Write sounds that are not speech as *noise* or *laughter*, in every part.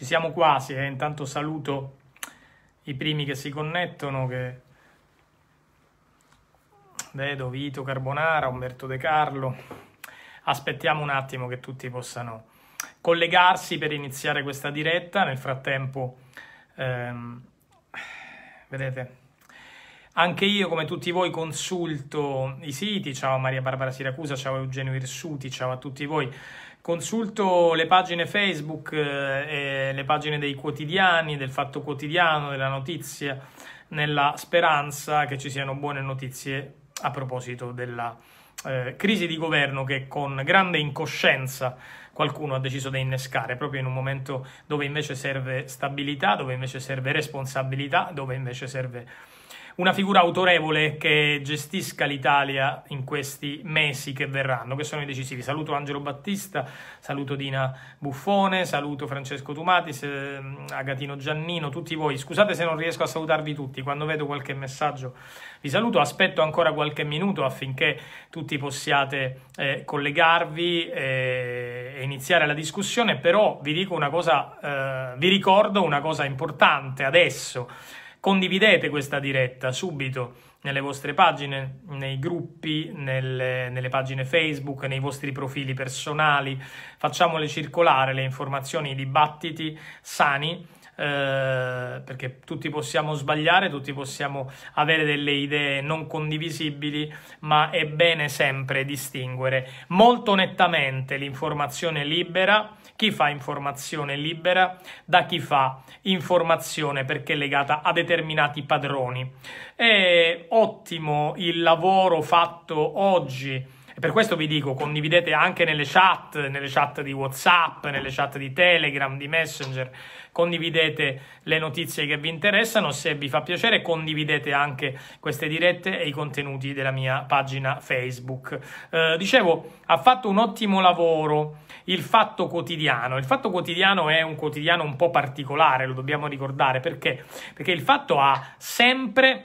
Ci siamo quasi, eh. intanto saluto i primi che si connettono, che vedo Vito Carbonara, Umberto De Carlo. Aspettiamo un attimo che tutti possano collegarsi per iniziare questa diretta. Nel frattempo, ehm, vedete, anche io, come tutti voi, consulto i siti. Ciao Maria Barbara Siracusa, ciao Eugenio Irsuti, ciao a tutti voi. Consulto le pagine Facebook, eh, le pagine dei quotidiani, del Fatto Quotidiano, della Notizia, nella speranza che ci siano buone notizie a proposito della eh, crisi di governo che con grande incoscienza qualcuno ha deciso di innescare proprio in un momento dove invece serve stabilità, dove invece serve responsabilità, dove invece serve una figura autorevole che gestisca l'Italia in questi mesi che verranno, che sono i decisivi. Saluto Angelo Battista, saluto Dina Buffone, saluto Francesco Tumatis, ehm, Agatino Giannino, tutti voi. Scusate se non riesco a salutarvi tutti, quando vedo qualche messaggio vi saluto, aspetto ancora qualche minuto affinché tutti possiate eh, collegarvi e, eh, e iniziare la discussione, però vi dico una cosa, eh, vi ricordo una cosa importante adesso. Condividete questa diretta subito nelle vostre pagine, nei gruppi, nelle, nelle, pagine Facebook, nei vostri profili personali. Facciamole circolare le informazioni, i dibattiti sani, eh, perché tutti possiamo sbagliare, tutti possiamo avere delle idee non condivisibili, ma è bene sempre distinguere molto nettamente l'informazione libera chi fa informazione libera da chi fa informazione perché è legata a determinati padroni. È ottimo il lavoro fatto oggi per questo vi dico, condividete anche nelle chat, nelle chat di WhatsApp, nelle chat di Telegram, di Messenger, condividete le notizie che vi interessano, se vi fa piacere condividete anche queste dirette e i contenuti della mia pagina Facebook. Eh, dicevo, ha fatto un ottimo lavoro il Fatto Quotidiano. Il Fatto Quotidiano è un quotidiano un po' particolare, lo dobbiamo ricordare, perché? Perché il Fatto ha sempre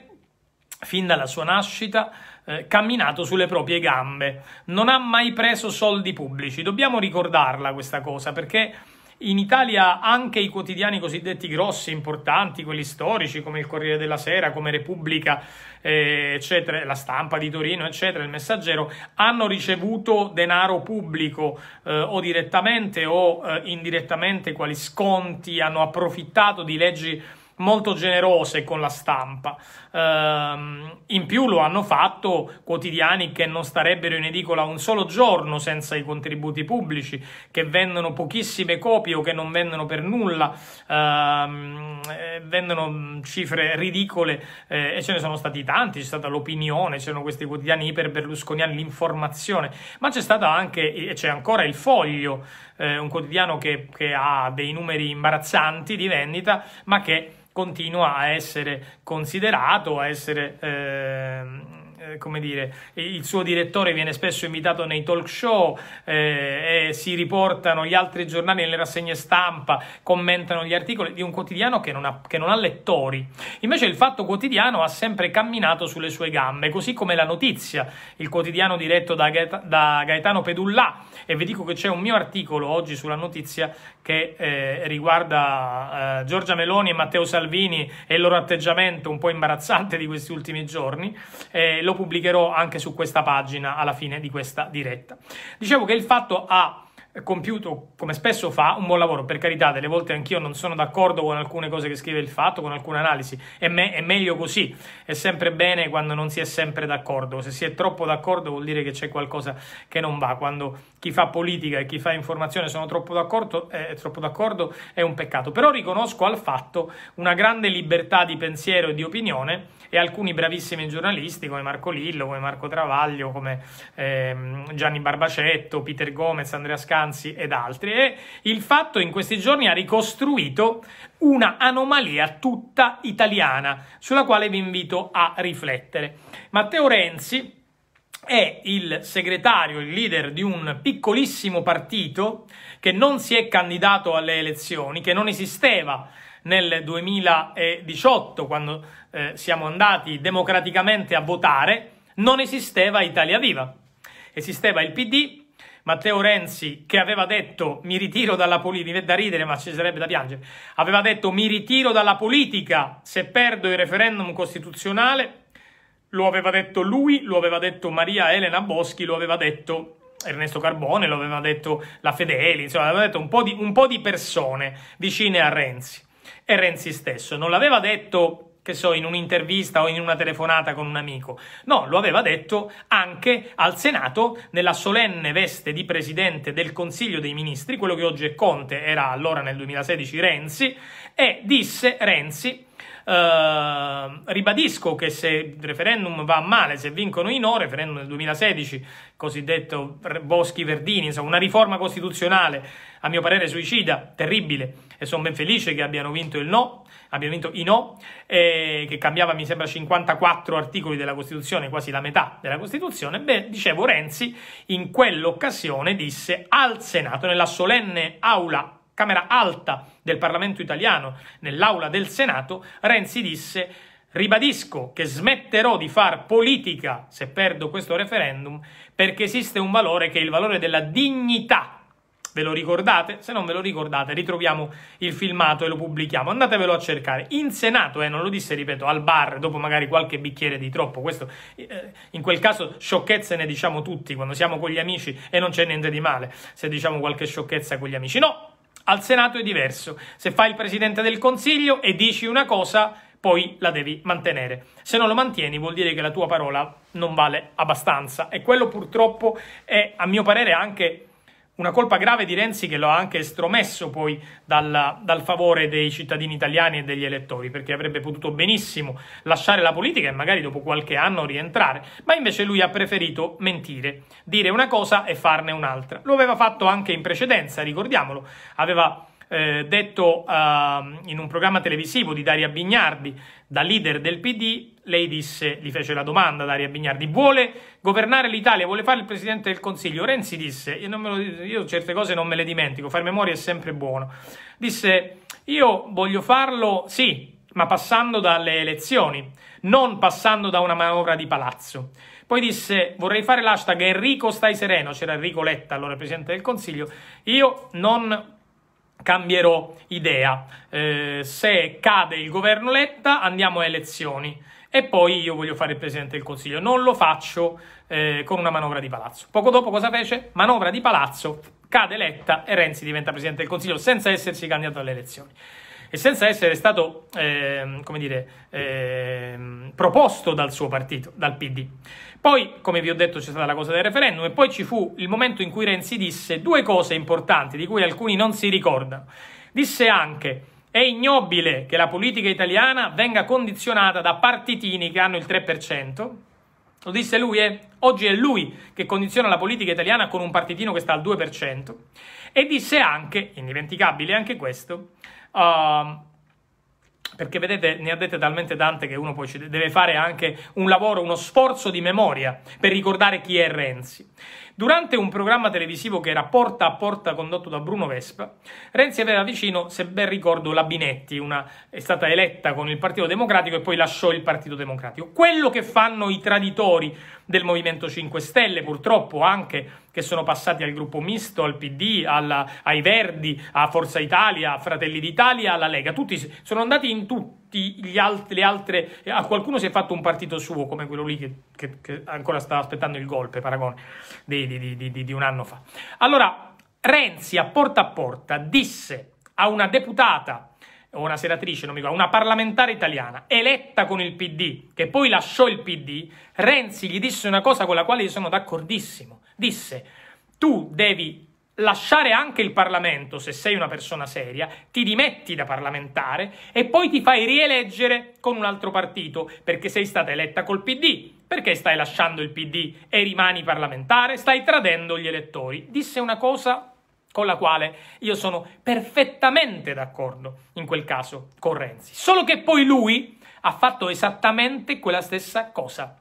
fin dalla sua nascita eh, camminato sulle proprie gambe, non ha mai preso soldi pubblici. Dobbiamo ricordarla questa cosa perché in Italia anche i quotidiani cosiddetti grossi, importanti, quelli storici come il Corriere della Sera, come Repubblica, eh, eccetera, la stampa di Torino, eccetera, il Messaggero, hanno ricevuto denaro pubblico eh, o direttamente o eh, indirettamente, quali sconti, hanno approfittato di leggi molto generose con la stampa. Ehm, in più lo hanno fatto quotidiani che non starebbero in edicola un solo giorno senza i contributi pubblici, che vendono pochissime copie o che non vendono per nulla, ehm, eh, vendono mm, cifre ridicole eh, e ce ne sono stati tanti, c'è stata l'opinione, c'erano questi quotidiani iper berlusconiani, l'informazione, ma c'è stata anche e c'è ancora il foglio eh, un quotidiano che, che ha dei numeri imbarazzanti di vendita, ma che continua a essere considerato, a essere... Eh, eh, come dire, il suo direttore viene spesso invitato nei talk show, eh, si riportano gli altri giornali nelle rassegne stampa, commentano gli articoli di un quotidiano che non, ha, che non ha lettori. Invece il Fatto Quotidiano ha sempre camminato sulle sue gambe, così come la notizia, il quotidiano diretto da, Gaet- da Gaetano Pedullà. E vi dico che c'è un mio articolo oggi sulla notizia che eh, riguarda eh, Giorgia Meloni e Matteo Salvini e il loro atteggiamento un po' imbarazzante di questi ultimi giorni. Eh, lo pubblicherò anche su questa pagina alla fine di questa diretta. Dicevo che il fatto ha compiuto, come spesso fa, un buon lavoro. Per carità, delle volte anch'io non sono d'accordo con alcune cose che scrive il fatto, con alcune analisi. E me- è, meglio così. È sempre bene quando non si è sempre d'accordo. Se si è troppo d'accordo vuol dire che c'è qualcosa che non va. Quando chi fa politica e chi fa informazione sono troppo d'accordo, eh, troppo d'accordo è un peccato. Però riconosco al fatto una grande libertà di pensiero e di opinione e alcuni bravissimi giornalisti come Marco Lillo, come Marco Travaglio, come ehm, Gianni Barbacetto, Peter Gomez, Andrea Scanzi ed altri. E il fatto in questi giorni ha ricostruito una anomalia tutta italiana sulla quale vi invito a riflettere. Matteo Renzi è il segretario, il leader di un piccolissimo partito che non si è candidato alle elezioni, che non esisteva nel 2018, quando eh, siamo andati democraticamente a votare, non esisteva Italia Viva. Esisteva il PD, Matteo Renzi, che aveva detto mi ritiro dalla politica, da ridere ma ci sarebbe da piangere, aveva detto mi ritiro dalla politica se perdo il referendum costituzionale, lo aveva detto lui, lo aveva detto Maria Elena Boschi, lo aveva detto Ernesto Carbone, lo aveva detto la Fedeli, insomma, aveva detto un po' di, un po di persone vicine a Renzi è Renzi stesso. Non l'aveva detto che so, in un'intervista o in una telefonata con un amico. No, lo aveva detto anche al Senato nella solenne veste di presidente del Consiglio dei Ministri, quello che oggi è Conte, era allora nel 2016 Renzi, e disse Renzi Uh, ribadisco che se il referendum va male, se vincono i no, referendum del 2016, cosiddetto Boschi-Verdini, insomma, una riforma costituzionale, a mio parere suicida, terribile, e sono ben felice che abbiano vinto il no, abbiano vinto i no, eh, che cambiava mi sembra 54 articoli della Costituzione, quasi la metà della Costituzione, beh, dicevo Renzi in quell'occasione disse al Senato, nella solenne aula Camera alta del Parlamento italiano, nell'aula del Senato, Renzi disse Ribadisco che smetterò di far politica se perdo questo referendum perché esiste un valore che è il valore della dignità Ve lo ricordate? Se non ve lo ricordate, ritroviamo il filmato e lo pubblichiamo, Andatevelo a cercare. In Senato, eh, non lo disse, ripeto, al bar, dopo magari qualche bicchiere di troppo. Questo, eh, in quel caso, sciocchezze ne diciamo tutti quando siamo con gli amici e non c'è niente di male se diciamo qualche sciocchezza con gli amici. No, al Senato è diverso. Se fai il Presidente del Consiglio e dici una cosa poi la devi mantenere. Se non lo mantieni vuol dire che la tua parola non vale abbastanza e quello purtroppo è a mio parere anche una colpa grave di Renzi che lo ha anche estromesso poi dal, dal, favore dei cittadini italiani e degli elettori, perché avrebbe potuto benissimo lasciare la politica e magari dopo qualche anno rientrare, ma invece lui ha preferito mentire, dire una cosa e farne un'altra. Lo aveva fatto anche in precedenza, ricordiamolo, aveva eh, detto eh, in un programma televisivo di Daria Bignardi, da leader del PD, lei disse, gli fece la domanda Daria Bignardi, vuole governare l'Italia, vuole fare il Presidente del Consiglio? Renzi disse, io, lo, io certe cose non me le dimentico, far memoria è sempre buono, disse io voglio farlo sì, ma passando dalle elezioni, non passando da una manovra di palazzo. Poi disse, vorrei fare l'hashtag Enrico stai sereno, c'era Enrico Letta, allora Presidente del Consiglio, io non cambierò idea. Eh, se cade il governo Letta andiamo a elezioni e poi io voglio fare il Presidente del Consiglio. Non lo faccio eh, con una manovra di palazzo. Poco dopo cosa fece? Manovra di palazzo, cade Letta e Renzi diventa Presidente del Consiglio senza essersi candidato alle elezioni e senza essere stato, eh, come dire, eh, proposto dal suo partito, dal PD. Poi, come vi ho detto, c'è stata la cosa del referendum e poi ci fu il momento in cui Renzi disse due cose importanti di cui alcuni non si ricordano. Disse anche è ignobile che la politica italiana venga condizionata da partitini che hanno il 3%. Lo disse lui e eh. oggi è lui che condiziona la politica italiana con un partitino che sta al 2%. E disse anche, indimenticabile anche questo, Uh, perché vedete, ne ha dette talmente tante che uno poi deve fare anche un lavoro, uno sforzo di memoria per ricordare chi è Renzi. Durante un programma televisivo che era Porta a Porta condotto da Bruno Vespa, Renzi aveva vicino, se ben ricordo, la Binetti, una, è stata eletta con il Partito Democratico e poi lasciò il Partito Democratico. Quello che fanno i traditori del Movimento 5 Stelle, purtroppo anche che sono passati al gruppo misto, al PD, alla, ai Verdi, a Forza Italia, a Fratelli d'Italia, alla Lega. Tutti sono andati in tutti gli altri, le altre. A qualcuno si è fatto un partito suo, come quello lì che, che, che ancora stava aspettando il golpe, paragone di, di, di, di un anno fa. Allora, Renzi a porta a porta disse a una deputata o una senatrice, non mi ricordo, una parlamentare italiana eletta con il PD, che poi lasciò il PD, Renzi gli disse una cosa con la quale io sono d'accordissimo. Disse, tu devi lasciare anche il Parlamento se sei una persona seria, ti dimetti da parlamentare e poi ti fai rieleggere con un altro partito perché sei stata eletta col PD. Perché stai lasciando il PD e rimani parlamentare? Stai tradendo gli elettori. Disse una cosa con la quale io sono perfettamente d'accordo in quel caso con Renzi. Solo che poi lui ha fatto esattamente quella stessa cosa.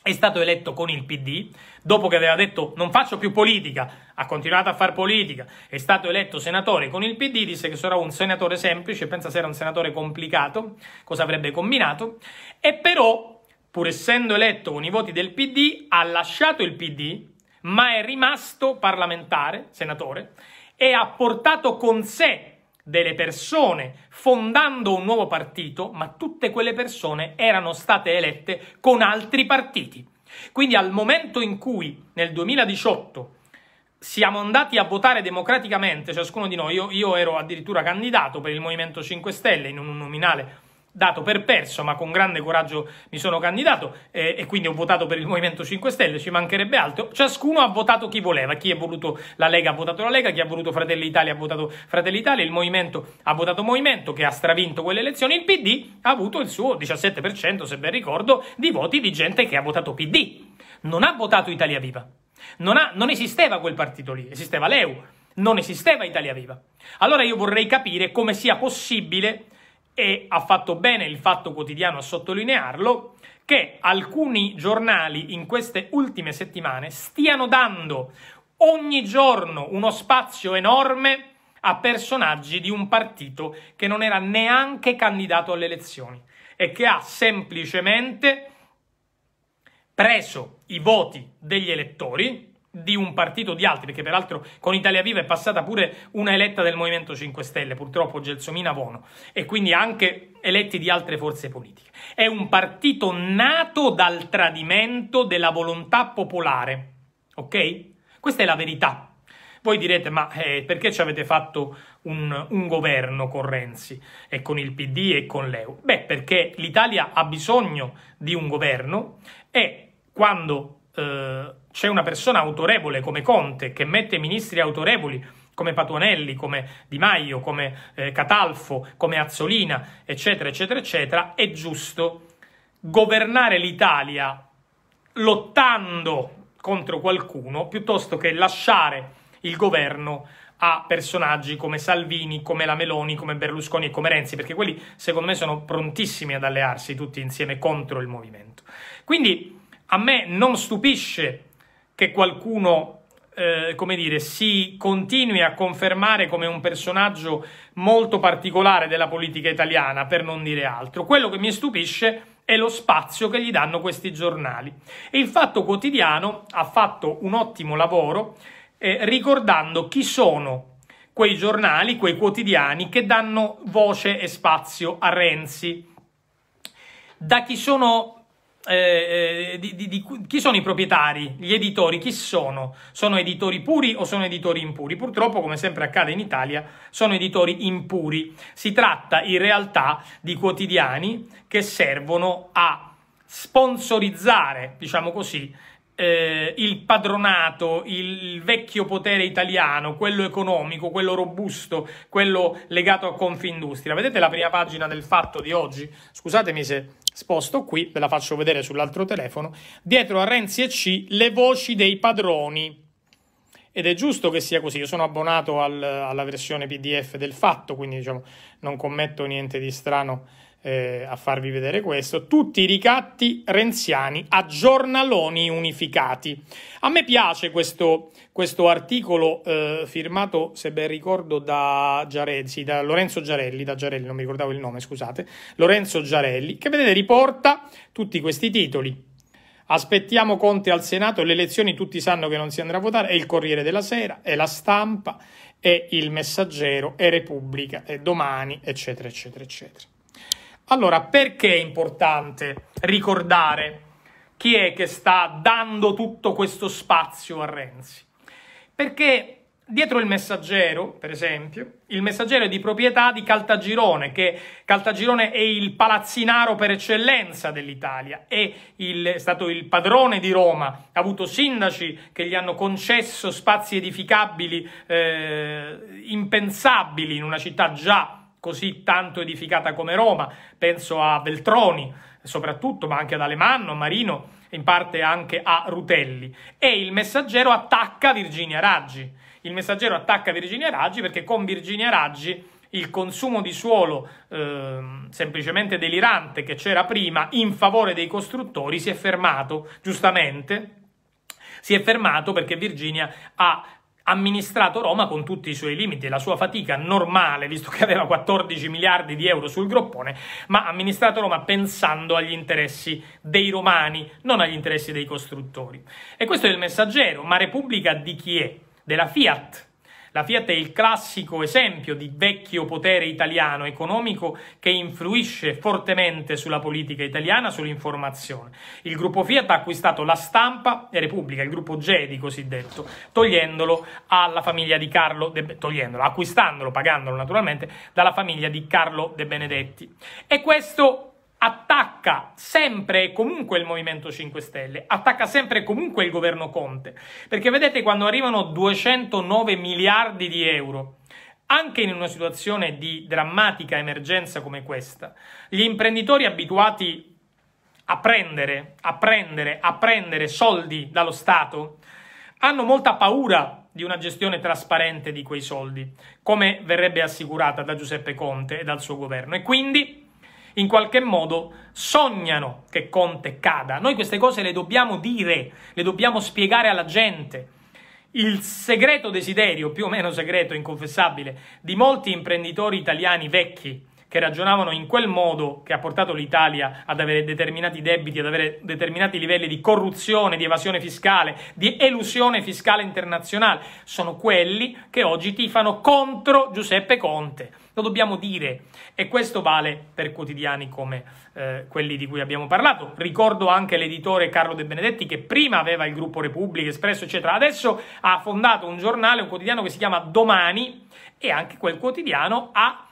È stato eletto con il PD, dopo che aveva detto non faccio più politica, ha continuato a fare politica, è stato eletto senatore con il PD, disse che sarà un senatore semplice, pensa se era un senatore complicato, cosa avrebbe combinato, e però, pur essendo eletto con i voti del PD, ha lasciato il PD ma è rimasto parlamentare, senatore, e ha portato con sé delle persone fondando un nuovo partito, ma tutte quelle persone erano state elette con altri partiti. Quindi al momento in cui nel 2018 siamo andati a votare democraticamente, ciascuno di noi, io, io ero addirittura candidato per il Movimento 5 Stelle in un nominale dato per perso, ma con grande coraggio mi sono candidato eh, e quindi ho votato per il Movimento 5 Stelle, ci mancherebbe altro. Ciascuno ha votato chi voleva, chi ha voluto la Lega ha votato la Lega, chi ha voluto Fratelli Italia ha votato Fratelli Italia, il Movimento ha votato Movimento che ha stravinto quelle elezioni, il PD ha avuto il suo 17%, se ben ricordo, di voti di gente che ha votato PD. Non ha votato Italia Viva. Non, ha, non esisteva quel partito lì, esisteva l'EU, non esisteva Italia Viva. Allora io vorrei capire come sia possibile e ha fatto bene il Fatto Quotidiano a sottolinearlo, che alcuni giornali in queste ultime settimane stiano dando ogni giorno uno spazio enorme a personaggi di un partito che non era neanche candidato alle elezioni e che ha semplicemente preso i voti degli elettori di un partito o di altri, perché peraltro con Italia Viva è passata pure una eletta del Movimento 5 Stelle, purtroppo Gelsomina Vono, e quindi anche eletti di altre forze politiche. È un partito nato dal tradimento della volontà popolare, ok? Questa è la verità. Voi direte, ma eh, perché ci avete fatto un, un governo con Renzi e con il PD e con l'EU? Beh, perché l'Italia ha bisogno di un governo e quando... Eh, c'è una persona autorevole come Conte che mette ministri autorevoli come Patuanelli, come Di Maio, come eh, Catalfo, come Azzolina, eccetera, eccetera, eccetera, è giusto governare l'Italia lottando contro qualcuno piuttosto che lasciare il governo a personaggi come Salvini, come la Meloni, come Berlusconi e come Renzi, perché quelli secondo me sono prontissimi ad allearsi tutti insieme contro il movimento. Quindi a me non stupisce che qualcuno, eh, come dire, si continui a confermare come un personaggio molto particolare della politica italiana, per non dire altro. Quello che mi stupisce è lo spazio che gli danno questi giornali. E il Fatto Quotidiano ha fatto un ottimo lavoro eh, ricordando chi sono quei giornali, quei quotidiani che danno voce e spazio a Renzi. Da chi sono eh, eh, di, di, di, chi sono i proprietari, gli editori, chi sono? Sono editori puri o sono editori impuri? Purtroppo, come sempre accade in Italia, sono editori impuri. Si tratta in realtà di quotidiani che servono a sponsorizzare, diciamo così, eh, il padronato, il vecchio potere italiano, quello economico, quello robusto, quello legato a Confindustria. Vedete la prima pagina del fatto di oggi? Scusatemi se sposto qui, ve la faccio vedere sull'altro telefono. Dietro a Renzi e C, le voci dei padroni. Ed è giusto che sia così, io sono abbonato al, alla versione PDF del fatto, quindi diciamo, non commetto niente di strano eh, a farvi vedere questo, tutti i ricatti renziani a giornaloni unificati. A me piace questo, questo articolo eh, firmato, se ben ricordo, da, Giarezzi, da Lorenzo Giarelli, da Giarelli, non mi ricordavo il nome, scusate, Lorenzo Giarelli, che vedete riporta tutti questi titoli. Aspettiamo Conte al Senato, le elezioni tutti sanno che non si andrà a votare, è il Corriere della Sera, è la stampa, è il Messaggero, è Repubblica, è domani, eccetera, eccetera, eccetera. Allora, perché è importante ricordare chi è che sta dando tutto questo spazio a Renzi? Perché dietro il messaggero, per esempio, il messaggero è di proprietà di Caltagirone, che Caltagirone è il palazzinaro per eccellenza dell'Italia, è, il, è stato il padrone di Roma, ha avuto sindaci che gli hanno concesso spazi edificabili eh, impensabili in una città già così tanto edificata come Roma, penso a Veltroni soprattutto, ma anche ad Alemanno, a Marino, in parte anche a Rutelli. E il messaggero attacca Virginia Raggi. Il messaggero attacca Virginia Raggi perché con Virginia Raggi il consumo di suolo eh, semplicemente delirante che c'era prima in favore dei costruttori si è fermato, giustamente, si è fermato perché Virginia ha amministrato Roma con tutti i suoi limiti e la sua fatica normale, visto che aveva 14 miliardi di euro sul groppone, ma amministrato Roma pensando agli interessi dei romani, non agli interessi dei costruttori. E questo è il messaggero, ma Repubblica di chi è? Della Fiat, la Fiat è il classico esempio di vecchio potere italiano economico che influisce fortemente sulla politica italiana, sull'informazione. Il gruppo Fiat ha acquistato la stampa e Repubblica, il gruppo Gedi cosiddetto, togliendolo alla famiglia di Carlo, De, togliendolo, acquistandolo, pagandolo naturalmente, dalla famiglia di Carlo De Benedetti. E questo attacca sempre e comunque il Movimento 5 Stelle, attacca sempre e comunque il governo Conte, perché vedete quando arrivano 209 miliardi di euro, anche in una situazione di drammatica emergenza come questa, gli imprenditori abituati a prendere, a prendere, a prendere soldi dallo Stato, hanno molta paura di una gestione trasparente di quei soldi, come verrebbe assicurata da Giuseppe Conte e dal suo governo. E quindi in qualche modo sognano che Conte cada. Noi queste cose le dobbiamo dire, le dobbiamo spiegare alla gente. Il segreto desiderio, più o meno segreto, inconfessabile, di molti imprenditori italiani vecchi che ragionavano in quel modo che ha portato l'Italia ad avere determinati debiti, ad avere determinati livelli di corruzione, di evasione fiscale, di elusione fiscale internazionale, sono quelli che oggi tifano contro Giuseppe Conte. Lo dobbiamo dire e questo vale per quotidiani come eh, quelli di cui abbiamo parlato. Ricordo anche l'editore Carlo De Benedetti che prima aveva il gruppo Repubblica, Espresso, eccetera. Adesso ha fondato un giornale, un quotidiano che si chiama Domani e anche quel quotidiano ha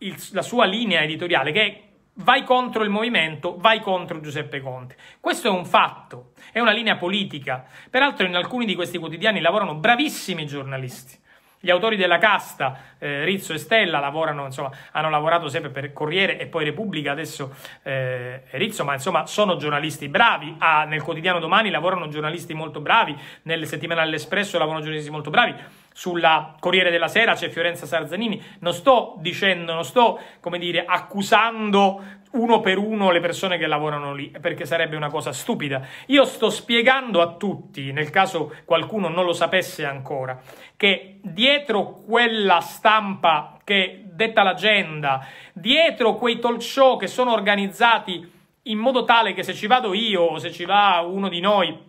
il, la sua linea editoriale che è vai contro il movimento, vai contro Giuseppe Conte. Questo è un fatto, è una linea politica. Peraltro in alcuni di questi quotidiani lavorano bravissimi giornalisti. Gli autori della casta, eh, Rizzo e Stella, lavorano, insomma, hanno lavorato sempre per Corriere e poi Repubblica, adesso eh, Rizzo, ma insomma sono giornalisti bravi. Ah, nel quotidiano domani lavorano giornalisti molto bravi, nel settimana Espresso lavorano giornalisti molto bravi sulla Corriere della Sera c'è Fiorenza Sarzanini. Non sto dicendo, non sto, come dire, accusando uno per uno le persone che lavorano lì, perché sarebbe una cosa stupida. Io sto spiegando a tutti, nel caso qualcuno non lo sapesse ancora, che dietro quella stampa che detta l'agenda, dietro quei talk show che sono organizzati in modo tale che se ci vado io o se ci va uno di noi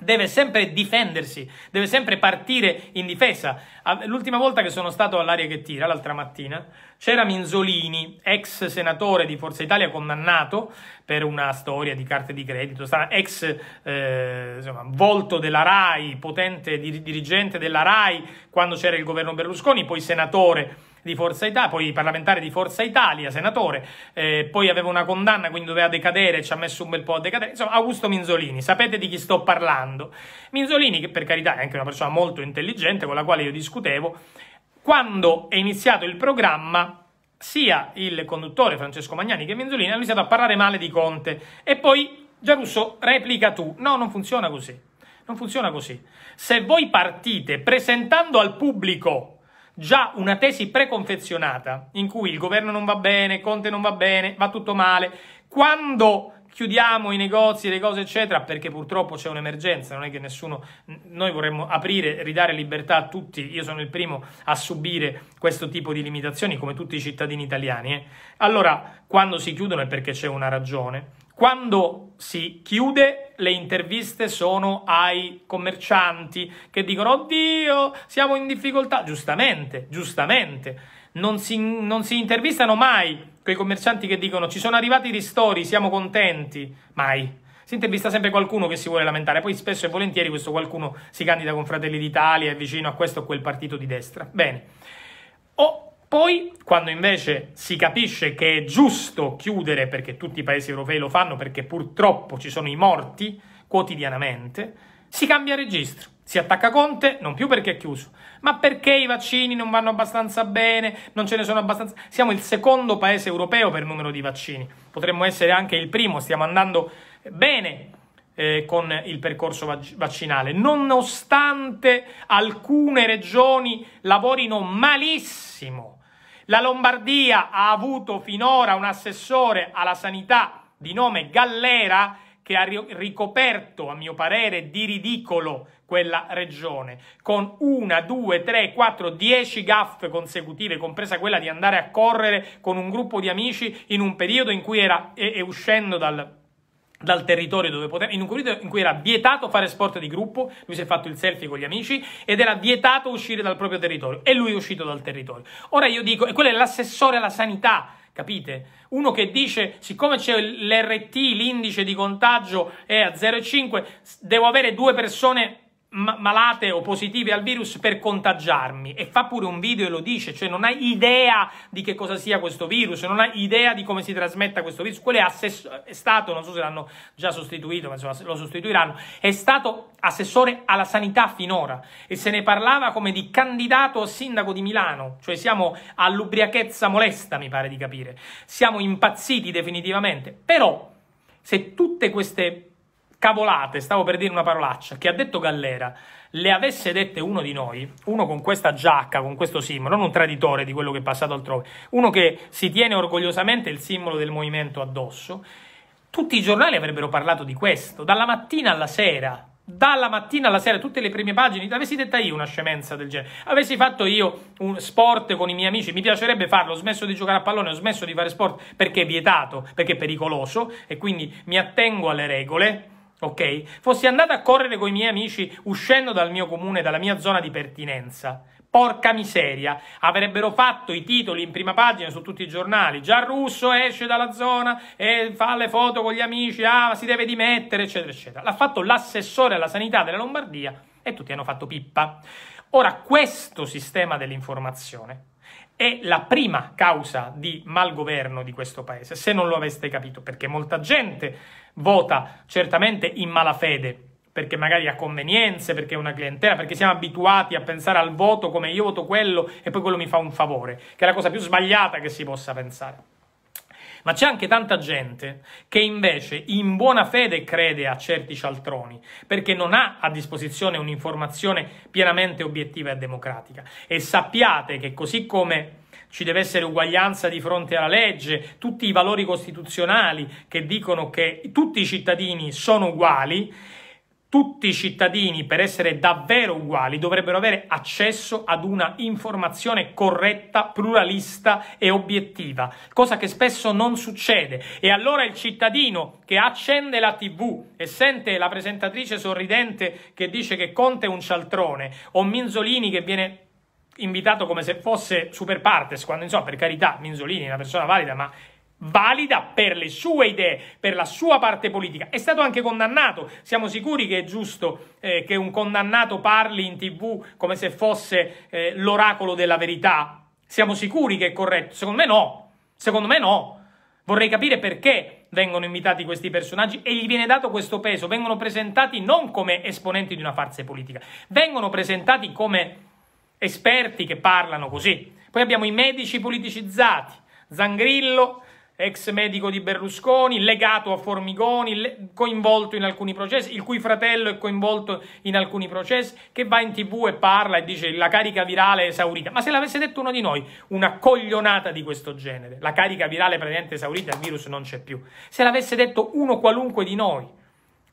deve sempre difendersi, deve sempre partire in difesa. L'ultima volta che sono stato all'aria che tira, l'altra mattina, c'era Minzolini, ex senatore di Forza Italia condannato per una storia di carte di credito, ex eh, insomma, volto della RAI, potente dirigente della RAI quando c'era il governo Berlusconi, poi senatore di Forza Italia, poi parlamentare di Forza Italia, senatore, eh, poi aveva una condanna, quindi doveva decadere, ci ha messo un bel po' a decadere. Insomma, Augusto Minzolini, sapete di chi sto parlando. Minzolini, che per carità è anche una persona molto intelligente con la quale io discutevo, quando è iniziato il programma sia il conduttore Francesco Magnani che Minzolini hanno iniziato a parlare male di Conte e poi Giarusso replica tu. No, non funziona così. Non funziona così. Se voi partite presentando al pubblico già una tesi preconfezionata in cui il governo non va bene, Conte non va bene, va tutto male, quando chiudiamo i negozi, le cose eccetera, perché purtroppo c'è un'emergenza, non è che nessuno, noi vorremmo aprire, ridare libertà a tutti, io sono il primo a subire questo tipo di limitazioni come tutti i cittadini italiani, eh. allora quando si chiudono è perché c'è una ragione quando si chiude le interviste sono ai commercianti che dicono oddio siamo in difficoltà, giustamente, giustamente. Non si, non si intervistano mai quei commercianti che dicono ci sono arrivati i ristori, siamo contenti, mai si intervista sempre qualcuno che si vuole lamentare, poi spesso e volentieri questo qualcuno si candida con Fratelli d'Italia, è vicino a questo o quel partito di destra. Bene. O poi, quando invece si capisce che è giusto chiudere, perché tutti i paesi europei lo fanno, perché purtroppo ci sono i morti quotidianamente, si cambia registro. Si attacca Conte non più perché è chiuso, ma perché i vaccini non vanno abbastanza bene, non ce ne sono abbastanza. Siamo il secondo paese europeo per numero di vaccini, potremmo essere anche il primo, stiamo andando bene eh, con il percorso vac vaccinale, nonostante alcune regioni lavorino malissimo la Lombardia ha avuto finora un assessore alla sanità di nome Gallera che ha ricoperto, a mio parere, di ridicolo quella regione, con una, due, tre, quattro, dieci gaffe consecutive, compresa quella di andare a correre con un gruppo di amici in un periodo in cui era e, e uscendo dal, dal territorio dove poteva, in un corridoio in cui era vietato fare sport di gruppo, lui si è fatto il selfie con gli amici ed era vietato uscire dal proprio territorio e lui è uscito dal territorio. Ora io dico, e quello è l'assessore alla sanità, capite? Uno che dice, siccome c'è l'RT, l'indice di contagio è a 0,5, devo avere due persone malate o positive al virus per contagiarmi e fa pure un video e lo dice, cioè non ha idea di che cosa sia questo virus, non ha idea di come si trasmetta questo virus, quello è, assess- è stato, non so se l'hanno già sostituito, ma insomma lo sostituiranno, è stato assessore alla sanità finora e se ne parlava come di candidato a sindaco di Milano, cioè siamo all'ubriachezza molesta mi pare di capire, siamo impazziti definitivamente, però se tutte queste cavolate, stavo per dire una parolaccia, che ha detto Gallera, le avesse dette uno di noi, uno con questa giacca, con questo simbolo, non un traditore di quello che è passato altrove, uno che si tiene orgogliosamente il simbolo del movimento addosso, tutti i giornali avrebbero parlato di questo, dalla mattina alla sera, dalla mattina alla sera, tutte le prime pagine, avessi detta io una scemenza del genere, avessi fatto io un sport con i miei amici, mi piacerebbe farlo, ho smesso di giocare a pallone, ho smesso di fare sport perché è vietato, perché è pericoloso e quindi mi attengo alle regole, ok? Fossi andata a correre con i miei amici uscendo dal mio comune, dalla mia zona di pertinenza. Porca miseria, avrebbero fatto i titoli in prima pagina su tutti i giornali. Già Russo esce dalla zona e fa le foto con gli amici, ah, si deve dimettere, eccetera, eccetera. L'ha fatto l'assessore alla sanità della Lombardia e tutti hanno fatto pippa. Ora, questo sistema dell'informazione è la prima causa di malgoverno di questo paese, se non lo aveste capito, perché molta gente vota certamente in malafede, perché magari ha convenienze, perché è una clientela, perché siamo abituati a pensare al voto come io voto quello e poi quello mi fa un favore, che è la cosa più sbagliata che si possa pensare. Ma c'è anche tanta gente che invece in buona fede crede a certi cialtroni, perché non ha a disposizione un'informazione pienamente obiettiva e democratica. E sappiate che così come ci deve essere uguaglianza di fronte alla legge, tutti i valori costituzionali che dicono che tutti i cittadini sono uguali, tutti i cittadini, per essere davvero uguali, dovrebbero avere accesso ad una informazione corretta, pluralista e obiettiva, cosa che spesso non succede. E allora il cittadino che accende la tv e sente la presentatrice sorridente che dice che Conte è un cialtrone o Minzolini che viene invitato come se fosse super partes, quando insomma per carità Minzolini è una persona valida ma valida per le sue idee, per la sua parte politica. È stato anche condannato. Siamo sicuri che è giusto eh, che un condannato parli in tv come se fosse eh, l'oracolo della verità? Siamo sicuri che è corretto? Secondo me no. Secondo me no. Vorrei capire perché vengono invitati questi personaggi e gli viene dato questo peso. Vengono presentati non come esponenti di una farsa politica, vengono presentati come esperti che parlano così. Poi abbiamo i medici politicizzati, Zangrillo, ex medico di Berlusconi, legato a Formigoni, coinvolto in alcuni processi, il cui fratello è coinvolto in alcuni processi, che va in tv e parla e dice la carica virale è esaurita. Ma se l'avesse detto uno di noi, una coglionata di questo genere, la carica virale praticamente esaurita, il virus non c'è più. Se l'avesse detto uno qualunque di noi,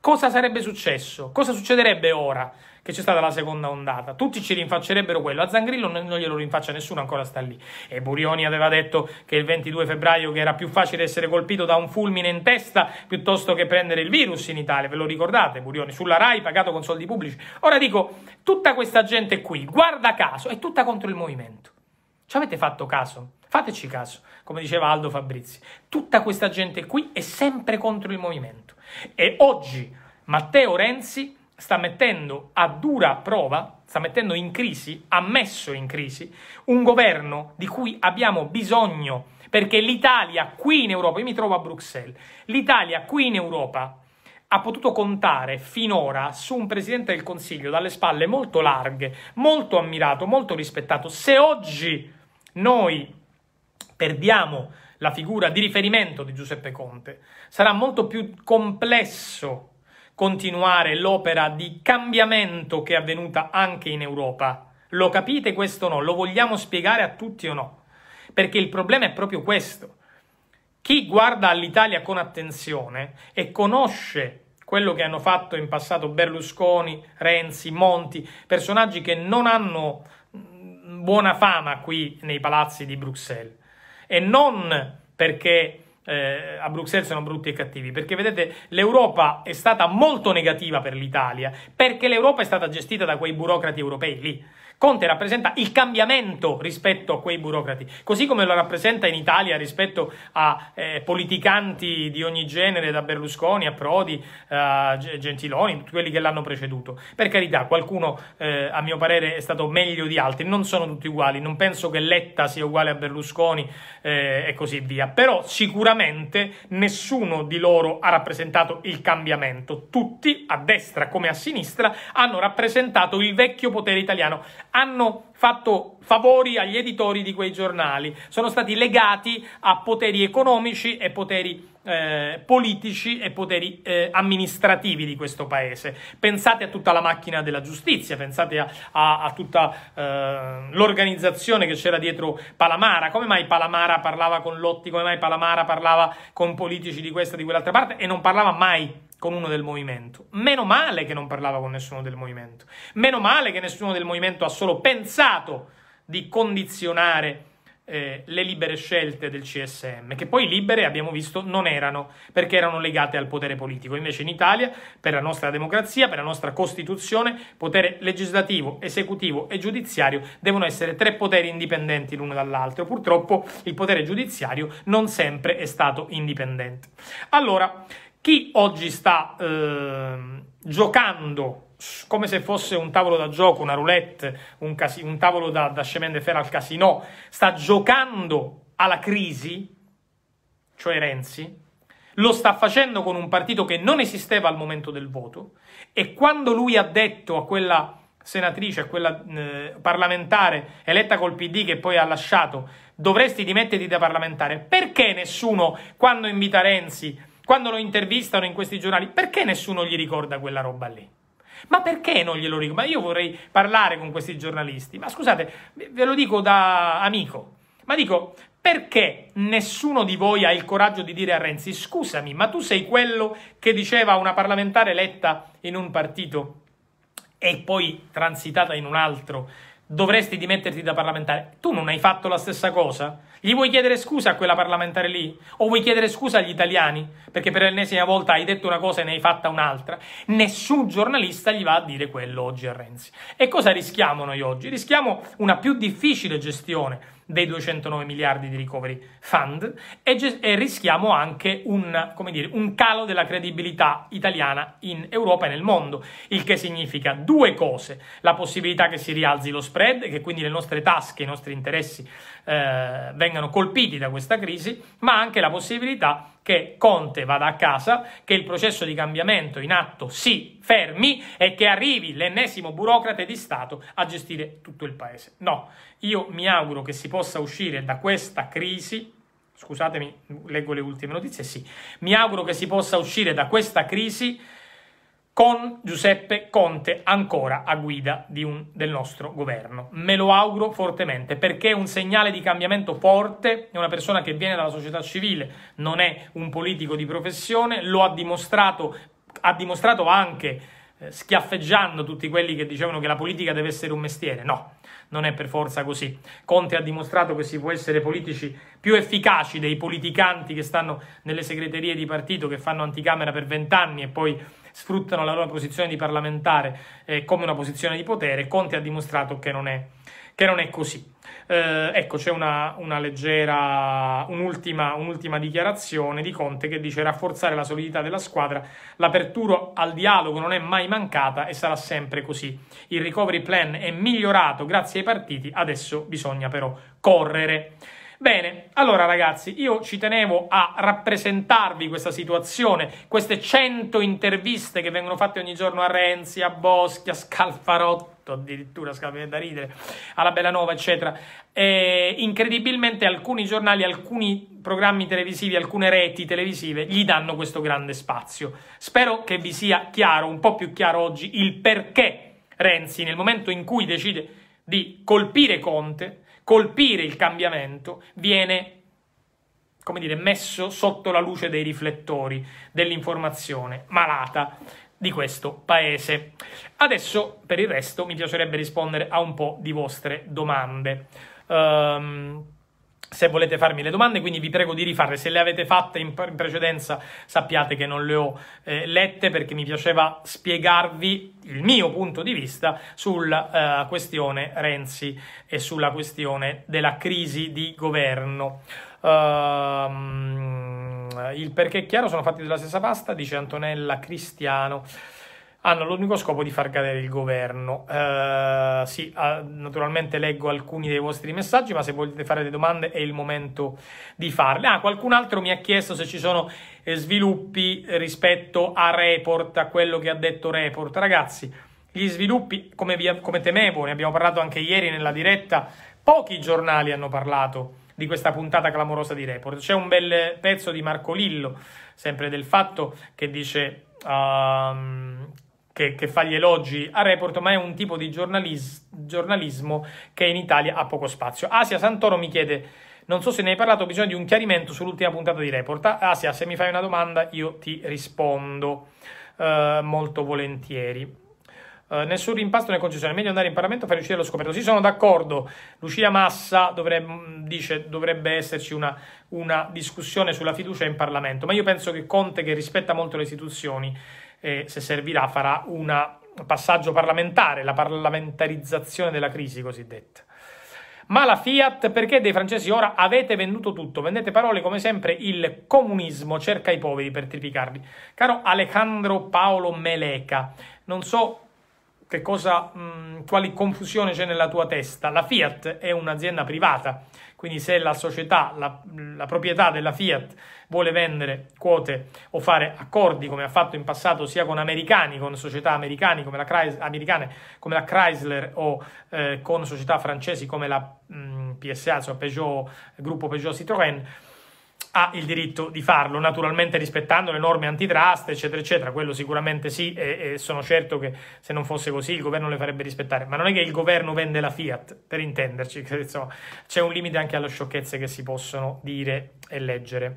cosa sarebbe successo? Cosa succederebbe ora che c'è stata la seconda ondata? Tutti ci rinfaccerebbero quello. A Zangrillo non, non glielo rinfaccia nessuno, ancora sta lì. E Burioni aveva detto che il 22 febbraio che era più facile essere colpito da un fulmine in testa piuttosto che prendere il virus in Italia. Ve lo ricordate, Burioni? Sulla RAI pagato con soldi pubblici. Ora dico, tutta questa gente qui, guarda caso, è tutta contro il movimento. Ci avete fatto caso? Fateci caso come diceva Aldo Fabrizi. Tutta questa gente qui è sempre contro il movimento. E oggi Matteo Renzi sta mettendo a dura prova, sta mettendo in crisi, ha messo in crisi un governo di cui abbiamo bisogno perché l'Italia qui in Europa, io mi trovo a Bruxelles, l'Italia qui in Europa ha potuto contare finora su un presidente del Consiglio dalle spalle molto larghe, molto ammirato, molto rispettato. Se oggi noi perdiamo la figura di riferimento di Giuseppe Conte. Sarà molto più complesso continuare l'opera di cambiamento che è avvenuta anche in Europa. Lo capite questo o no? Lo vogliamo spiegare a tutti o no? Perché il problema è proprio questo. Chi guarda all'Italia con attenzione e conosce quello che hanno fatto in passato Berlusconi, Renzi, Monti, personaggi che non hanno mm, buona fama qui nei palazzi di Bruxelles, e non perché eh, a Bruxelles sono brutti e cattivi, perché vedete l'Europa è stata molto negativa per l'Italia, perché l'Europa è stata gestita da quei burocrati europei lì. Conte rappresenta il cambiamento rispetto a quei burocrati, così come lo rappresenta in Italia rispetto a eh, politicanti di ogni genere, da Berlusconi a Prodi, a eh, Gentiloni, tutti quelli che l'hanno preceduto. Per carità, qualcuno eh, a mio parere è stato meglio di altri, non sono tutti uguali, non penso che Letta sia uguale a Berlusconi eh, e così via, però sicuramente nessuno di loro ha rappresentato il cambiamento, tutti a destra come a sinistra hanno rappresentato il vecchio potere italiano hanno fatto favori agli editori di quei giornali, sono stati legati a poteri economici e poteri eh, politici e poteri eh, amministrativi di questo paese. Pensate a tutta la macchina della giustizia, pensate a, a, a tutta eh, l'organizzazione che c'era dietro Palamara. Come mai Palamara parlava con Lotti, come mai Palamara parlava con politici di questa e di quell'altra parte e non parlava mai con uno del movimento. Meno male che non parlava con nessuno del movimento. Meno male che nessuno del movimento ha solo pensato di condizionare eh, le libere scelte del CSM, che poi libere abbiamo visto non erano perché erano legate al potere politico. Invece in Italia, per la nostra democrazia, per la nostra Costituzione, potere legislativo, esecutivo e giudiziario devono essere tre poteri indipendenti l'uno dall'altro. Purtroppo il potere giudiziario non sempre è stato indipendente. Allora, chi oggi sta eh, giocando come se fosse un tavolo da gioco, una roulette, un, casi- un tavolo da, da chemin de al casino, sta giocando alla crisi, cioè Renzi, lo sta facendo con un partito che non esisteva al momento del voto e quando lui ha detto a quella senatrice, a quella eh, parlamentare eletta col PD che poi ha lasciato, dovresti dimetterti da parlamentare, perché nessuno quando invita Renzi, quando lo intervistano in questi giornali, perché nessuno gli ricorda quella roba lì? Ma perché non glielo dico? Ma io vorrei parlare con questi giornalisti. Ma scusate, ve lo dico da amico. Ma dico, perché nessuno di voi ha il coraggio di dire a Renzi, scusami, ma tu sei quello che diceva una parlamentare eletta in un partito e poi transitata in un altro, dovresti dimetterti da parlamentare. Tu non hai fatto la stessa cosa? Gli vuoi chiedere scusa a quella parlamentare lì? O vuoi chiedere scusa agli italiani? Perché per l'ennesima volta hai detto una cosa e ne hai fatta un'altra. Nessun giornalista gli va a dire quello oggi a Renzi. E cosa rischiamo noi oggi? Rischiamo una più difficile gestione dei 209 miliardi di recovery fund e, e rischiamo anche un, dire, un, calo della credibilità italiana in Europa e nel mondo, il che significa due cose, la possibilità che si rialzi lo spread, che quindi le nostre tasche, i nostri interessi eh, vengano vengano colpiti da questa crisi, ma anche la possibilità che Conte vada a casa, che il processo di cambiamento in atto si fermi e che arrivi l'ennesimo burocrate di Stato a gestire tutto il paese. No, io mi auguro che si possa uscire da questa crisi scusatemi, leggo le ultime notizie, sì, mi auguro che si possa uscire da questa crisi con Giuseppe Conte ancora a guida un, del nostro governo. Me lo auguro fortemente perché è un segnale di cambiamento forte, è una persona che viene dalla società civile, non è un politico di professione, lo ha dimostrato, ha dimostrato anche eh, schiaffeggiando tutti quelli che dicevano che la politica deve essere un mestiere. No, non è per forza così. Conte ha dimostrato che si può essere politici più efficaci dei politicanti che stanno nelle segreterie di partito, che fanno anticamera per vent'anni e poi sfruttano la loro posizione di parlamentare eh, come una posizione di potere, Conte ha dimostrato che non è, che non è così. Eh, ecco, c'è una, una leggera, un'ultima, un'ultima, dichiarazione di Conte che dice rafforzare la solidità della squadra, l'apertura al dialogo non è mai mancata e sarà sempre così. Il recovery plan è migliorato grazie ai partiti, adesso bisogna però correre. Bene, allora ragazzi, io ci tenevo a rappresentarvi questa situazione, queste 100 interviste che vengono fatte ogni giorno a Renzi, a Boschi, a Scalfarotto, addirittura Scalfarotto da ridere, alla Bellanova, eccetera. E, incredibilmente alcuni giornali, alcuni programmi televisivi, alcune reti televisive gli danno questo grande spazio. Spero che vi sia chiaro, un po' più chiaro oggi, il perché Renzi nel momento in cui decide di colpire Conte colpire il cambiamento viene, come dire, messo sotto la luce dei riflettori dell'informazione malata di questo paese. Adesso, per il resto, mi piacerebbe rispondere a un po' di vostre domande. Um, se volete farmi le domande, quindi vi prego di rifarle. Se le avete fatte in, in precedenza, sappiate che non le ho eh, lette perché mi piaceva spiegarvi il mio punto di vista sulla uh, eh, questione Renzi e sulla questione della crisi di governo. Uh, il perché è chiaro, sono fatti della stessa pasta, dice Antonella Cristiano hanno l'unico scopo di far cadere il governo. Uh, sì, uh, naturalmente leggo alcuni dei vostri messaggi, ma se volete fare delle domande è il momento di farle. Ah, qualcun altro mi ha chiesto se ci sono eh, sviluppi rispetto a Report, a quello che ha detto Report. Ragazzi, gli sviluppi, come, vi, come temevo, ne abbiamo parlato anche ieri nella diretta, pochi giornali hanno parlato di questa puntata clamorosa di Report. C'è un bel pezzo di Marco Lillo, sempre del fatto che dice... Um, che, che, fa gli elogi a Report, ma è un tipo di giornalis- giornalismo che in Italia ha poco spazio. Asia Santoro mi chiede, non so se ne hai parlato, ho bisogno di un chiarimento sull'ultima puntata di Report. Ah, Asia, se mi fai una domanda io ti rispondo eh, molto volentieri. Uh, nessun rimpasto né concessione, meglio andare in Parlamento a fare uscire lo scoperto. Sì, sono d'accordo. Lucia Massa dovrebbe, dice dovrebbe esserci una, una discussione sulla fiducia in Parlamento, ma io penso che Conte, che rispetta molto le istituzioni, e se servirà farà un passaggio parlamentare, la parlamentarizzazione della crisi cosiddetta. Ma la Fiat, perché dei francesi ora avete venduto tutto? Vendete parole come sempre, il comunismo cerca i poveri per triplicarli. Caro Alejandro Paolo Meleca, non so che cosa, mh, quali confusione c'è nella tua testa. La Fiat è un'azienda privata quindi se la società, la, la proprietà della Fiat vuole vendere quote o fare accordi come ha fatto in passato sia con americani, con società americane come la, Chrys- americane, come la Chrysler o eh, con società francesi come la mh, mm, PSA, cioè Peugeot, gruppo Peugeot Citroën, ha il diritto di farlo, naturalmente rispettando le norme antitrust, eccetera, eccetera, quello sicuramente sì, e, e, sono certo che se non fosse così il governo le farebbe rispettare, ma non è che il governo vende la Fiat, per intenderci, *laughs* che, insomma, c'è un limite anche alle sciocchezze che si possono dire e leggere.